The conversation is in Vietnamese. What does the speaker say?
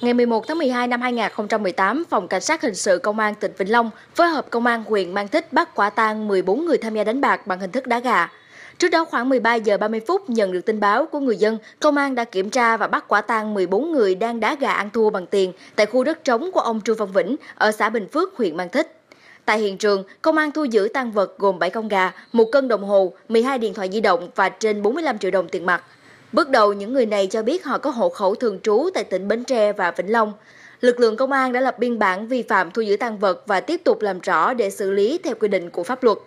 Ngày 11 tháng 12 năm 2018, Phòng Cảnh sát Hình sự Công an tỉnh Vĩnh Long phối hợp Công an huyện Mang Thích bắt quả tang 14 người tham gia đánh bạc bằng hình thức đá gà. Trước đó khoảng 13 giờ 30 phút nhận được tin báo của người dân, công an đã kiểm tra và bắt quả tang 14 người đang đá gà ăn thua bằng tiền tại khu đất trống của ông Trương Văn Vĩnh ở xã Bình Phước, huyện Mang Thích. Tại hiện trường, công an thu giữ tăng vật gồm 7 con gà, một cân đồng hồ, 12 điện thoại di động và trên 45 triệu đồng tiền mặt. Bước đầu những người này cho biết họ có hộ khẩu thường trú tại tỉnh Bến Tre và Vĩnh Long. Lực lượng công an đã lập biên bản vi phạm thu giữ tăng vật và tiếp tục làm rõ để xử lý theo quy định của pháp luật.